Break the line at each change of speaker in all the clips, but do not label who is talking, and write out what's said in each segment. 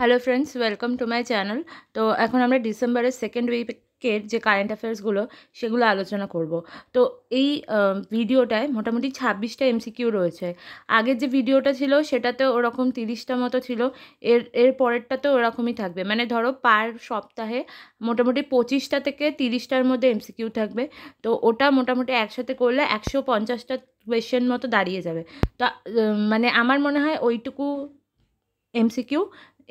Hello friends welcome to my channel তো এখন আমরা ডিসেম্বরের সেকেন্ড উইকের যে কারেন্ট অ্যাফেয়ার্সগুলো সেগুলো আলোচনা করব তো এই ভিডিওটায় মোটামুটি ছাব্বিশটা এমসিকিউ রয়েছে আগের যে ভিডিওটা ছিল সেটাতে ওরকম তিরিশটা মতো ছিল এর এর পরেরটাতেও ওরকমই থাকবে মানে ধরো পার সপ্তাহে মোটামুটি পঁচিশটা থেকে তিরিশটার মধ্যে এমসিকিউ থাকবে তো ওটা মোটামুটি একসাথে করলে একশো পঞ্চাশটা কোয়েশ্চেন মতো দাঁড়িয়ে যাবে তা মানে আমার মনে হয় ওইটুকু MCQ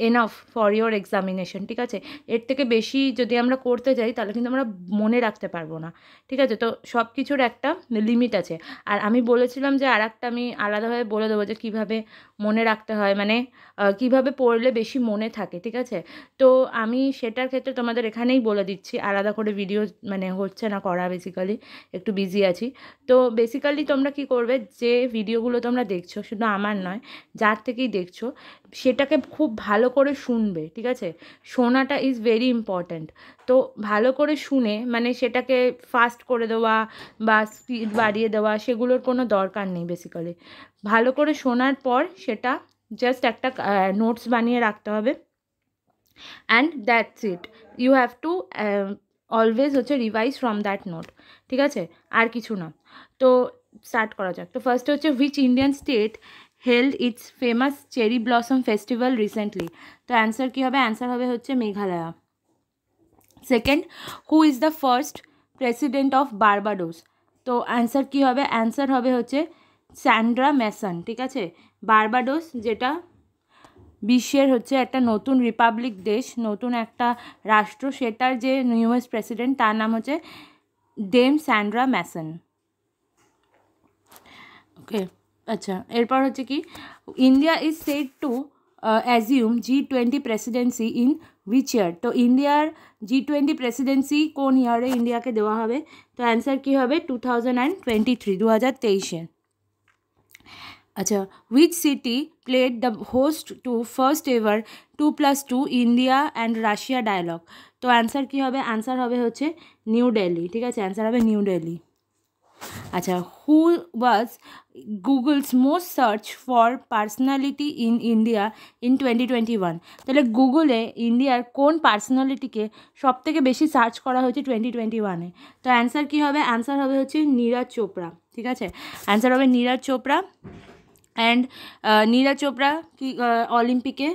enough for your examination ঠিক আছে এর থেকে বেশি যদি আমরা করতে যাই তাহলে কিন্তু আমরা মনে রাখতে পারবো না ঠিক আছে তো সব কিছুর একটা লিমিট আছে আর আমি বলেছিলাম যে আর একটা আমি আলাদাভাবে বলে দেবো যে কীভাবে মনে রাখতে হয় মানে কিভাবে পড়লে বেশি মনে থাকে ঠিক আছে তো আমি সেটার ক্ষেত্রে তোমাদের এখানেই বলে দিচ্ছি আলাদা করে ভিডিও মানে হচ্ছে না করা বেসিক্যালি একটু বিজি আছি তো বেসিক্যালি তোমরা কি করবে যে ভিডিওগুলো তোমরা দেখছো শুধু আমার নয় যার থেকেই দেখছো সেটাকে খুব ভালো ভালো করে শুনবে ঠিক আছে শোনাটা ইজ ভেরি ইম্পর্ট্যান্ট তো ভালো করে শুনে মানে সেটাকে ফাস্ট করে দেওয়া বা স্পিড বাড়িয়ে দেওয়া সেগুলোর কোনো দরকার নেই বেসিক্যালি ভালো করে শোনার পর সেটা জাস্ট একটা নোটস বানিয়ে রাখতে হবে and that's it you have to always হচ্ছে রিভাইজ ফ্রম দ্যাট নোট ঠিক আছে আর কিছু না তো স্টার্ট করা যাক তো ফার্স্ট হচ্ছে which Indian state held its famous cherry blossom festival recently তো অ্যান্সার কী হবে অ্যান্সার হবে হচ্ছে Meghalaya second who is the first president of Barbados তো অ্যান্সার কী হবে অ্যান্সার হবে হচ্ছে স্যান্ড্রা ম্যাসন ঠিক আছে বার্বাডোস যেটা বিশ্বের হচ্ছে একটা নতুন রিপাবলিক দেশ নতুন একটা রাষ্ট্র সেটার যে নিউএস প্রেসিডেন্ট তার নাম হচ্ছে ডেম স্যান্ড্রা ম্যাসন ওকে আচ্ছা এরপর হচ্ছে কি India is said to assume G twenty presidency in which year তো ইন্ডিয়ার জি টোয়েন্টি প্রেসিডেন্সি কোন ইয়ারে ইন্ডিয়াকে দেওয়া হবে তো অ্যান্সার কী হবে two thousand and twenty three দু হাজার তেইশে আচ্ছা which city played the host to first ever two plus two India and Russia dialogue তো অ্যান্সার কী হবে অ্যান্সার হবে হচ্ছে নিউ দিল্লি ঠিক আছে অ্যান্সার হবে নিউ দিল্লি আচ্ছা who was Google's most search for personality in India in twenty twenty one তাহলে গুগলে ইন্ডিয়ার কোন পার্সোনালিটিকে সব থেকে বেশি সার্চ করা হয়েছে টোয়েন্টি টোয়েন্টি ওয়ানে তো অ্যান্সার কী হবে অ্যান্সার হবে হচ্ছে নীরাজ চোপড়া ঠিক আছে অ্যান্সার হবে নীরাজ চোপড়া অ্যান্ড নীরাজ চোপড়া কি অলিম্পিকে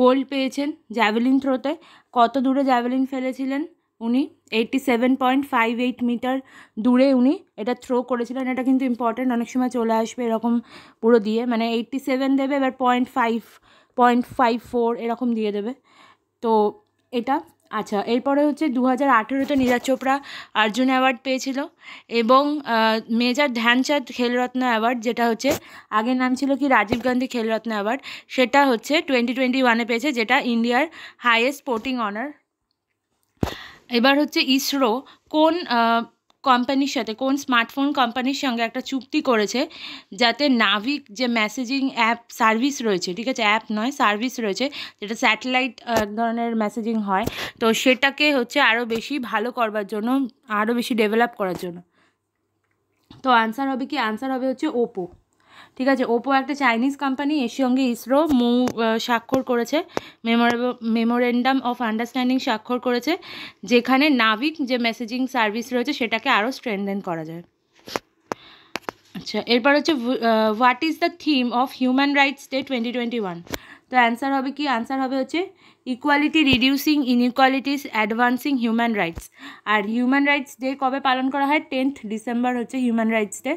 গোল্ড পেয়েছেন জ্যাভেলিন থ্রোতে কত দূরে জ্যাভেলিন ফেলেছিলেন উনি eighty seven point five eight metre দূরে উনি এটা থ্রো করেছিলেন এটা কিন্তু ইম্পর্টেন্ট অনেক সময় চলে আসবে এরকম পুরো দিয়ে মানে এইটটি সেভেন দেবে এবার point five point five four এরকম দিয়ে দেবে তো এটা আচ্ছা এরপরে হচ্ছে দু হাজার আঠেরোতে নীরাজ চোপড়া অর্জুন অ্যাওয়ার্ড পেয়েছিল এবং মেজর ধ্যানচাঁদ খেলরত্ন অ্যাওয়ার্ড যেটা হচ্ছে আগের নাম ছিল কি রাজীব গান্ধী খেলরত্ন অ্যাওয়ার্ড সেটা হচ্ছে টোয়েন্টি টোয়েন্টি ওয়ানে পেয়েছে যেটা ইন্ডিয়ার হাইয়েস্ট স্পোর্টিং অনার এবার হচ্ছে ইসরো কোন কোম্পানির সাথে কোন স্মার্টফোন কোম্পানির সঙ্গে একটা চুক্তি করেছে যাতে নাভিক যে মেসেজিং অ্যাপ সার্ভিস রয়েছে ঠিক আছে অ্যাপ নয় সার্ভিস রয়েছে যেটা স্যাটেলাইট এক ধরনের মেসেজিং হয় তো সেটাকে হচ্ছে আরও বেশি ভালো করবার জন্য আরও বেশি ডেভেলপ করার জন্য তো আনসার হবে কি আনসার হবে হচ্ছে ওপো ঠিক আছে ওপো একটা চাইনিজ কোম্পানি এর সঙ্গে ইসরো মু স্বাক্ষর করেছে মেমোরেন্ডাম অফ আন্ডারস্ট্যান্ডিং স্বাক্ষর করেছে যেখানে নাবিক যে মেসেজিং সার্ভিস রয়েছে সেটাকে আরও স্ট্রেনদেন করা যায় আচ্ছা এরপর হচ্ছে what is the theme of human rights day twenty twenty one তো অ্যান্সার হবে কি অ্যান্সার হবে হচ্ছে equality reducing inequalities advancing human rights আর হিউম্যান রাইটস ডে কবে পালন করা হয় টেন্থ ডিসেম্বর হচ্ছে হিউম্যান রাইটস ডে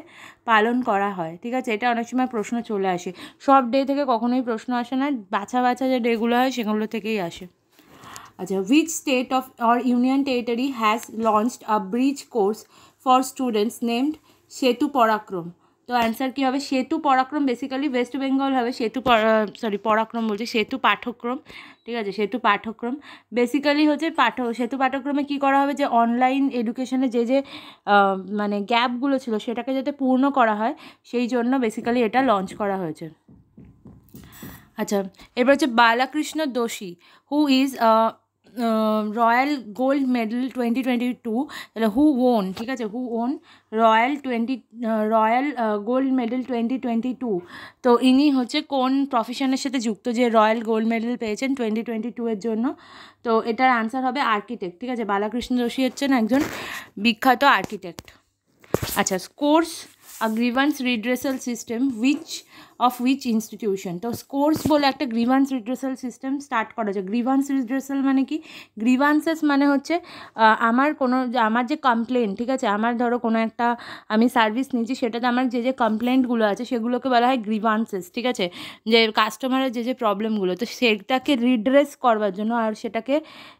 পালন করা হয় ঠিক আছে এটা অনেক সময় প্রশ্ন চলে আসে সব ডে থেকে কখনোই প্রশ্ন আসে না বাছা বাছা যে ডেগুলো হয় সেগুলো থেকেই আসে আচ্ছা which state of or union territory has launched a bridge course for students named Setu Parakram তো অ্যান্সার কী হবে সেতু পরাক্রম বেসিক্যালি ওয়েস্ট বেঙ্গল হবে সেতু সরি পরাক্রম বলছি সেতু পাঠ্যক্রম ঠিক আছে সেতু পাঠ্যক্রম বেসিক্যালি হচ্ছে পাঠ সেতু পাঠ্যক্রমে কি করা হবে যে অনলাইন এডুকেশনে যে যে মানে গ্যাপগুলো ছিল সেটাকে যাতে পূর্ণ করা হয় সেই জন্য বেসিক্যালি এটা লঞ্চ করা হয়েছে আচ্ছা এবার হচ্ছে Balakrishna Doshi who is royal gold medal twenty twenty two তাহলে হু ওন ঠিক আছে who won royal twenty royal gold medal twenty twenty two তো ইনি হচ্ছে কোন প্রফেশনের সাথে যুক্ত যে রয়্যাল গোল্ড মেডেল পেয়েছেন টোয়েন্টি টোয়েন্টি টু এর জন্য তো এটার আনসার হবে আর্কিটেক্ট ঠিক আছে বালাকৃষ্ণ যোশী হচ্ছেন একজন বিখ্যাত আর্কিটেক্ট আচ্ছা কোর্স আর grievance redressal system which of which institution তো স্কোর্স বলে একটা গ্রিভান্স রিড্রেসাল সিস্টেম স্টার্ট করা যায় গ্রিভান্স রিড্রেসাল মানে কি গ্রিভান্সেস মানে হচ্ছে আমার কোনো আমার যে কমপ্লেন ঠিক আছে আমার ধরো কোনো একটা আমি সার্ভিস নিয়েছি সেটাতে আমার যে যে কমপ্লেন্টগুলো আছে সেগুলোকে বলা হয় গ্রিভান্সেস ঠিক আছে যে কাস্টমারের যে যে প্রবলেমগুলো তো সেটাকে রিড্রেস করবার জন্য আর সেটাকে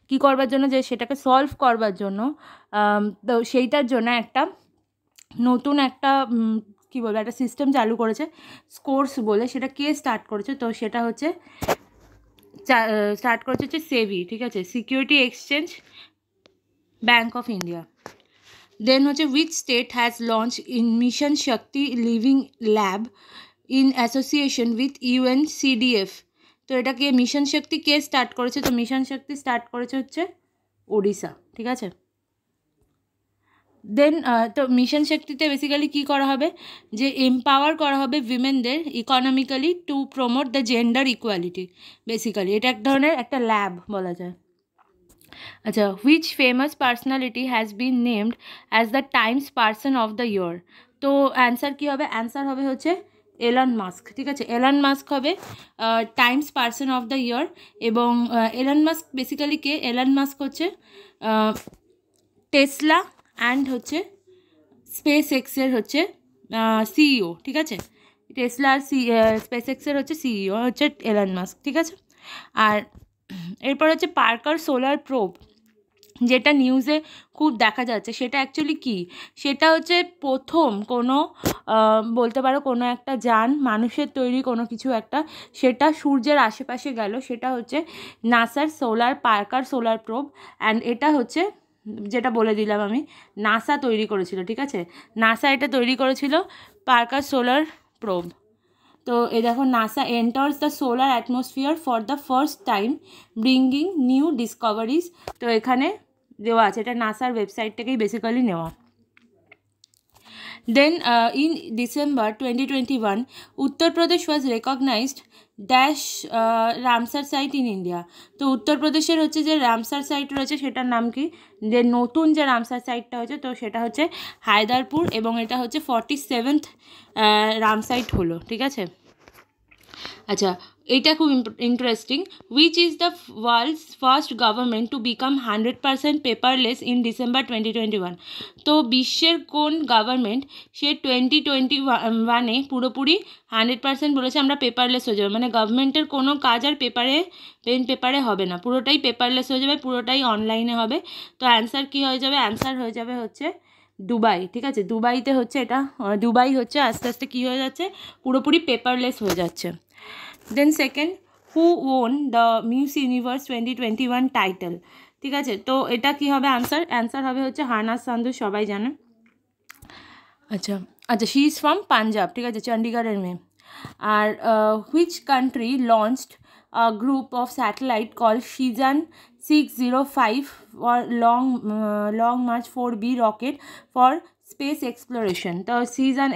কি করবার জন্য যে সেটাকে সলভ করবার জন্য তো সেইটার জন্য একটা নতুন একটা কি বলবো একটা সিস্টেম চালু করেছে স্কোর্স বলে সেটা কে স্টার্ট করেছে তো সেটা হচ্ছে স্টার্ট করেছে হচ্ছে সেভি ঠিক আছে security exchange bank of India then হচ্ছে with state has launch in mission Shakti living lab in association with UN CDF তো এটাকে মিশন শক্তি কে স্টার্ট করেছে তো মিশন শক্তি স্টার্ট করেছে হচ্ছে ওড়িশা ঠিক আছে দেন uh, তো মিশন শক্তিতে বেসিক্যালি কি করা হবে যে এম্পাওয়ার করা হবে উইমেনদের economically to promote the gender equality basically এটা এক ধরনের একটা ল্যাব বলা যায় আচ্ছা which famous personality has been named as the Time's person of the year তো অ্যান্সার কি হবে অ্যান্সার হবে হচ্ছে এলান মাস্ক ঠিক আছে এলান মাস্ক হবে Times person of the year এবং এলান মাস্ক বেসিক্যালি কে এলান মাস্ক হচ্ছে টেসলা uh, অ্যান্ড হচ্ছে স্পেস এক্সের হচ্ছে সিইও ঠিক আছে টেসলার সি স্পেস এক্সের হচ্ছে সিইও হচ্ছে এলান মাস্ক ঠিক আছে আর এরপর হচ্ছে পার্কার সোলার প্রোব যেটা নিউজে খুব দেখা যাচ্ছে সেটা অ্যাকচুয়ালি কি সেটা হচ্ছে প্রথম কোনো বলতে পারো কোনো একটা যান মানুষের তৈরি কোনো কিছু একটা সেটা সূর্যের আশেপাশে গেল সেটা হচ্ছে নাসার solar Parker solar probe and এটা হচ্ছে যেটা বলে দিলাম আমি নাসা তৈরি করেছিল ঠিক আছে নাসা এটা তৈরি করেছিল পার্কার সোলার প্রোব তো এ দেখো NASA enters the solar atmosphere for the first time bringing new discoveries তো এখানে দেওয়া আছে এটা নাসার ওয়েবসাইট থেকেই বেসিক্যালি নেওয়া then in December twenty 2021, Uttar Pradesh was recognized dash Ramsar site in India তো উত্তরপ্রদেশের হচ্ছে যে রামসার সাইট রয়েছে সেটার নাম কি যে নতুন যে রামসার সাইটটা হয়েছে তো সেটা হচ্ছে হায়দারপুর এবং এটা হচ্ছে ফর্টি সেভেন্থ রামসাইট হলো ঠিক আছে আচ্ছা এটা খুব interesting which is the world's first government to become hundred percent paperless in December twenty twenty one তো বিশ্বের কোন গভর্নমেন্ট সে টোয়েন্টি টোয়েন্টি ওয়ানে পুরোপুরি হান্ড্রেড পারসেন্ট বলেছে আমরা পেপারলেস হয়ে যাবো মানে গভর্নমেন্টের কোনো কাজ আর পেপারে পেন পেপারে হবে না পুরোটাই পেপারলেস হয়ে যাবে পুরোটাই অনলাইনে হবে তো অ্যান্সার কি হয়ে যাবে অ্যান্সার হয়ে যাবে হচ্ছে দুবাই ঠিক আছে দুবাইতে হচ্ছে এটা দুবাই হচ্ছে আস্তে আস্তে কী হয়ে যাচ্ছে পুরোপুরি পেপারলেস হয়ে যাচ্ছে then second who won the Miss Universe twenty twenty one title ঠিক আছে তো এটা কি হবে আনসার অ্যান্সার হবে হচ্ছে হানা সান্ধু সবাই জানে আচ্ছা আচ্ছা শি ইজ ফ্রম পাঞ্জাব ঠিক আছে চণ্ডীগড়ের মেয়ে আর which country launched group of satellite call Shijian six zero five for long long March four B rocket for space exploration तो सीजन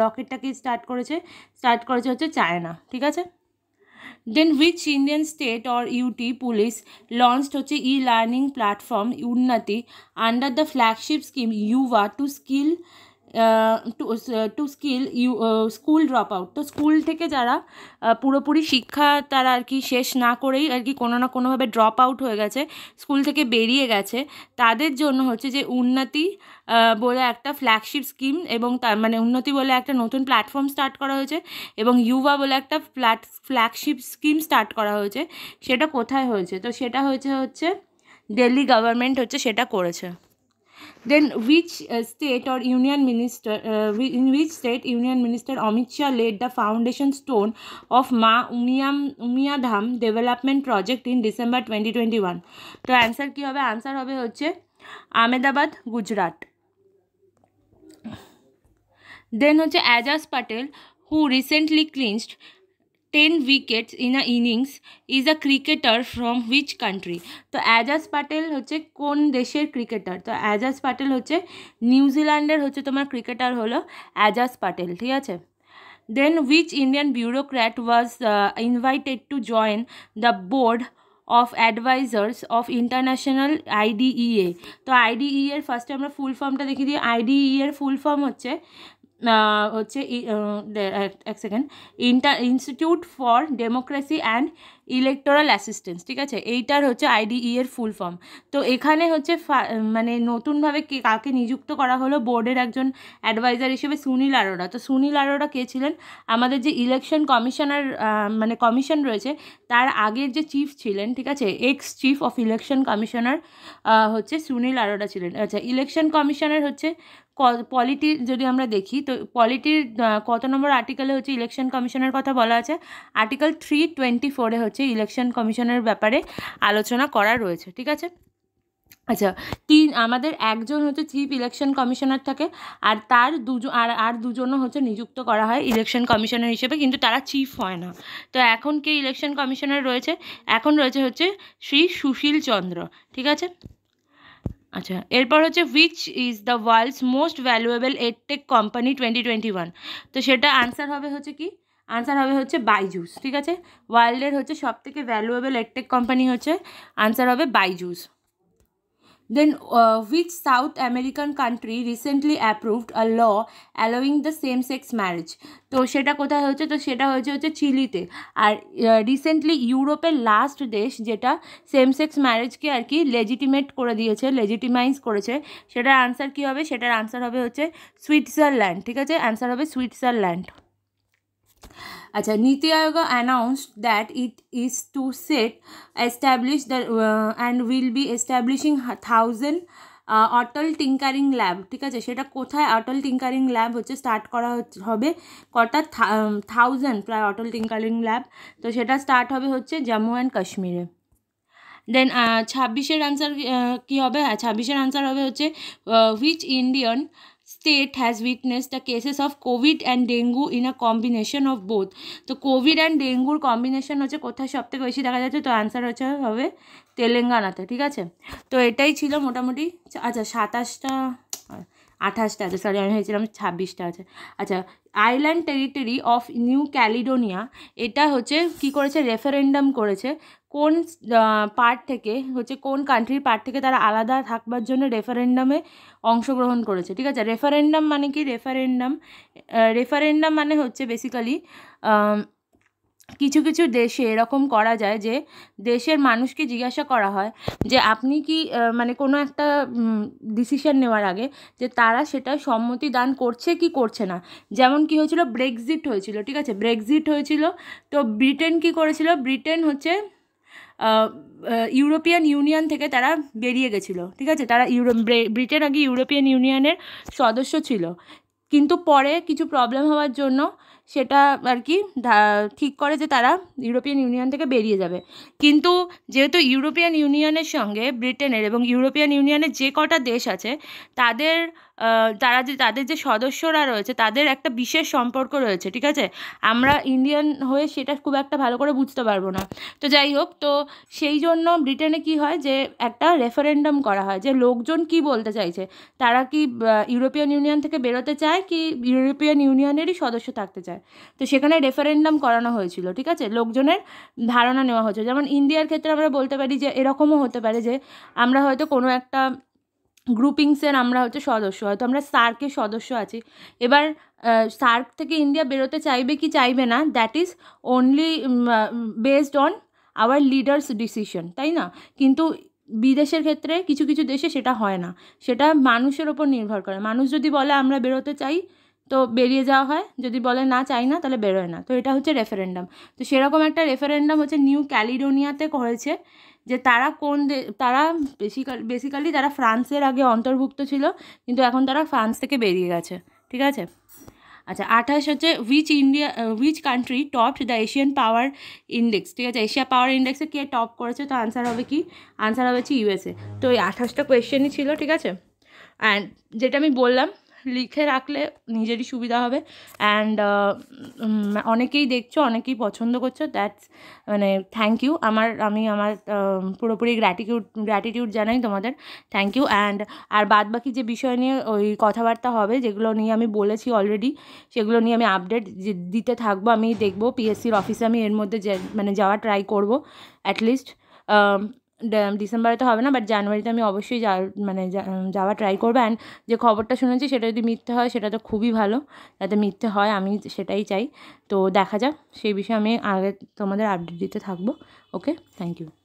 रकेटा के स्टार्ट कर स्टार्ट कर चायना ठीक है दें हुई इंडियन स्टेट और UT police launch e learning platform Unnati under the flagship scheme YUVA to skill to to skill you school drop out তো স্কুল থেকে যারা পুরোপুরি শিক্ষা তারা আর কি শেষ না করেই আর কি কোনো না কোনোভাবে ড্রপ আউট হয়ে গেছে স্কুল থেকে বেরিয়ে গেছে তাদের জন্য হচ্ছে যে উন্নতি বলে একটা ফ্ল্যাগশিপ স্কিম এবং তার মানে উন্নতি বলে একটা নতুন প্ল্যাটফর্ম স্টার্ট করা হয়েছে এবং ইউভা বলে একটা ফ্ল্যাট ফ্ল্যাগশিপ স্কিম স্টার্ট করা হয়েছে সেটা কোথায় হয়েছে তো সেটা হয়েছে হচ্ছে দিল্লি গভর্নমেন্ট হচ্ছে সেটা করেছে Then which uh, state or union minister, uh, in which state union minister Amit Shah laid the foundation stone of Ma Umiyam, Umiyadham development project in December 2021? তো অ্যান্সার কী হবে অ্যান্সার হবে হচ্ছে আহমেদাবাদ গুজরাট দেন হচ্ছে Ajaz Patel who recently clinched ten wickets in a innings is a cricketer from which country তো অ্যাজাজ পাটেল হচ্ছে কোন দেশের ক্রিকেটার তো অ্যাজাজ পাটেল হচ্ছে নিউজিল্যান্ডের হচ্ছে তোমার ক্রিকেটার হলো অ্যাজাজ পাটেল ঠিক আছে then which Indian bureaucrat was invited to join the board of advisers of international IDEA তো আইডিইএর e ফার্স্টে আমরা ফুল ফর্মটা দেখিয়ে দিই আইডিইএর ফুল ফর্ম হচ্ছে হচ্ছে এক second inter institute for democracy and electoral assistance ঠিক আছে এইটার হচ্ছে আইডিই e এর ফুল ফর্ম তো এখানে হচ্ছে মানে নতুনভাবে কে কাকে নিযুক্ত করা হলো বোর্ডের একজন অ্যাডভাইজার হিসেবে সুনীল আরোরা তো সুনীল আরোরা কে ছিলেন আমাদের যে ইলেকশন কমিশনার মানে কমিশন রয়েছে তার আগের যে চিফ ছিলেন ঠিক আছে ex chief of election commissioner হচ্ছে সুনীল আরোরা ছিলেন আচ্ছা ইলেকশন কমিশনার হচ্ছে পলিটির যদি আমরা দেখি তো পলিটির কত নম্বর আর্টিকেলে হচ্ছে ইলেকশন কমিশনের কথা বলা আছে আর্টিকেল থ্রি টোয়েন্টি ফোরে হচ্ছে ইলেকশন কমিশনের ব্যাপারে আলোচনা করা রয়েছে ঠিক আছে আচ্ছা তিন আমাদের একজন হচ্ছে চিফ ইলেকশন কমিশনার থাকে আর তার দুজন আর আর দুজনও হচ্ছে নিযুক্ত করা হয় ইলেকশন কমিশনার হিসেবে কিন্তু তারা চিফ হয় না তো এখন কে ইলেকশন কমিশনার রয়েছে এখন রয়েছে হচ্ছে শ্রী সুশীল চন্দ্র ঠিক আছে আচ্ছা এরপর হচ্ছে which is the world's most valuable edtech company twenty twenty one তো সেটা আনসার হবে হচ্ছে কি আনসার হবে হচ্ছে বাইজুস ঠিক আছে ওয়ার্ল্ডের হচ্ছে সবথেকে ভ্যালুয়েবল এডটেক কোম্পানি হচ্ছে আনসার হবে Byju's Then uh, which South American country recently approved a law allowing the same sex marriage? তো সেটা কোথায় হয়েছে তো সেটা হয়েছে হচ্ছে চিলিতে আর রিসেন্টলি ইউরোপের লাস্ট দেশ যেটা সেম সেক্স ম্যারেজকে আর কি লেজিটিমেট করে দিয়েছে লেজিটিমাইজ করেছে সেটার আনসার কি হবে সেটার আনসার হবে হচ্ছে সুইজারল্যান্ড ঠিক আছে আনসার হবে সুইজারল্যান্ড আচ্ছা NITI Aayog announced that it is to set establish the and will be establishing thousand Atal tinkering lab ঠিক আছে সেটা কোথায় অটল টিঙ্কারিং ল্যাব হচ্ছে স্টার্ট করা হবে কটা থাউজেন্ড প্রায় অটল টিঙ্কারিং ল্যাব তো সেটা স্টার্ট হবে হচ্ছে জম্মু অ্যান্ড কাশ্মীরে দেন ছাব্বিশের আনসার কী uh, হবে হ্যাঁ ছাব্বিশের আনসার হবে হচ্ছে which uh, Indian state has witnessed the cases of COVID and dengue in a combination of both. তো কোভিড অ্যান্ড ডেঙ্গুর কম্বিনেশন হচ্ছে কোথায় সব থেকে বেশি দেখা যাচ্ছে তো অ্যান্সার হচ্ছে হবে তেলেঙ্গানাতে ঠিক আছে তো এটাই ছিল মোটামুটি আচ্ছা সাতাশটা আঠাশটা আছে সরি আমি ভেবেছিলাম ছাব্বিশটা আছে আচ্ছা island territory of New Caledonia এটা হচ্ছে কি করেছে রেফারেন্ডাম করেছে কোন পার্ট থেকে হচ্ছে কোন কান্ট্রির পার্ট থেকে তারা আলাদা থাকবার জন্য রেফারেন্ডামে অংশগ্রহণ করেছে ঠিক আছে রেফারেন্ডাম মানে কি রেফারেন্ডাম রেফারেন্ডাম মানে হচ্ছে বেসিক্যালি কিছু কিছু দেশে এরকম করা যায় যে দেশের মানুষকে জিজ্ঞাসা করা হয় যে আপনি কি মানে কোনো একটা ডিসিশন নেওয়ার আগে যে তারা সেটা সম্মতি দান করছে কি করছে না যেমন কি হয়েছিল ব্রেকজিট হয়েছিল ঠিক আছে ব্রেকজিট হয়েছিল তো ব্রিটেন কি করেছিল ব্রিটেন হচ্ছে ইউরোপিয়ান ইউনিয়ন থেকে তারা বেরিয়ে গেছিলো ঠিক আছে তারা ইউরো ব্রিটেন আগে ইউরোপিয়ান ইউনিয়নের সদস্য ছিল কিন্তু পরে কিছু প্রবলেম হওয়ার জন্য সেটা আর কি ঠিক করে যে তারা ইউরোপিয়ান ইউনিয়ন থেকে বেরিয়ে যাবে কিন্তু যেহেতু ইউরোপিয়ান ইউনিয়নের সঙ্গে ব্রিটেনের এবং ইউরোপিয়ান ইউনিয়নের যে কটা দেশ আছে তাদের তারা যে তাদের যে সদস্যরা রয়েছে তাদের একটা বিশেষ সম্পর্ক রয়েছে ঠিক আছে আমরা ইন্ডিয়ান হয়ে সেটা খুব একটা ভালো করে বুঝতে পারবো না তো যাই হোক তো সেই জন্য ব্রিটেনে কি হয় যে একটা রেফারেন্ডাম করা হয় যে লোকজন কি বলতে চাইছে তারা কি ইউরোপিয়ান ইউনিয়ন থেকে বেরোতে চায় কি ইউরোপিয়ান ইউনিয়নেরই সদস্য থাকতে চায় তো সেখানে রেফারেন্ডাম করানো হয়েছিল ঠিক আছে লোকজনের ধারণা নেওয়া হয়েছে যেমন ইন্ডিয়ার ক্ষেত্রে আমরা বলতে পারি যে এরকমও হতে পারে যে আমরা হয়তো কোনো একটা গ্রুপিংসের আমরা হচ্ছে সদস্য হয়তো আমরা সার্কের সদস্য আছি এবার সার্ক থেকে ইন্ডিয়া বেরোতে চাইবে কি চাইবে না that is only based on our leaders decision তাই না কিন্তু বিদেশের ক্ষেত্রে কিছু কিছু দেশে সেটা হয় না সেটা মানুষের ওপর নির্ভর করে মানুষ যদি বলে আমরা বেরোতে চাই তো বেরিয়ে যাওয়া হয় যদি বলে না চাই না তাহলে বেরোয় না তো এটা হচ্ছে রেফারেন্ডাম তো সেরকম একটা রেফারেন্ডাম হচ্ছে নিউ ক্যালিডোনিয়াতে করেছে যে তারা কোন তারা বেসিক্যালি বেসিক্যালি তারা ফ্রান্সের আগে অন্তর্ভুক্ত ছিল কিন্তু এখন তারা ফ্রান্স থেকে বেরিয়ে গেছে ঠিক আছে আচ্ছা আঠাশ হচ্ছে which India which country top the Asian power index ঠিক আছে এশিয়া পাওয়ার ইন্ডেক্সে কে টপ করেছে তো আনসার হবে কি আনসার হবে হচ্ছে ইউএসএ তো এই আঠাশটা কোয়েশ্চেনই ছিল ঠিক আছে অ্যান্ড যেটা আমি বললাম লিখে রাখলে নিজেরই সুবিধা হবে অ্যান্ড uh, অনেকেই দেখছো অনেকেই পছন্দ করছো দ্যাটস মানে থ্যাংক ইউ আমার আমি আমার um, পুরোপুরি গ্র্যাটিউড গ্র্যাটিটিউড জানাই তোমাদের থ্যাংক ইউ অ্যান্ড আর বাদ বাকি যে বিষয় নিয়ে ওই কথাবার্তা হবে যেগুলো নিয়ে আমি বলেছি অলরেডি সেগুলো নিয়ে আমি আপডেট দিতে থাকবো আমি দেখবো পিএসসির অফিসে আমি এর মধ্যে মানে যাওয়া ট্রাই করবো অ্যাটলিস্ট ডিসেম্বরে তো হবে না বাট জানুয়ারিতে আমি অবশ্যই যা মানে যাওয়া ট্রাই করবো অ্যান্ড যে খবরটা শুনেছি সেটা যদি মিথ্যে হয় সেটা তো খুবই ভালো যাতে মিথ্যে হয় আমি সেটাই চাই তো দেখা যাক সেই বিষয়ে আমি আগে তোমাদের আপডেট দিতে থাকবো ওকে থ্যাংক ইউ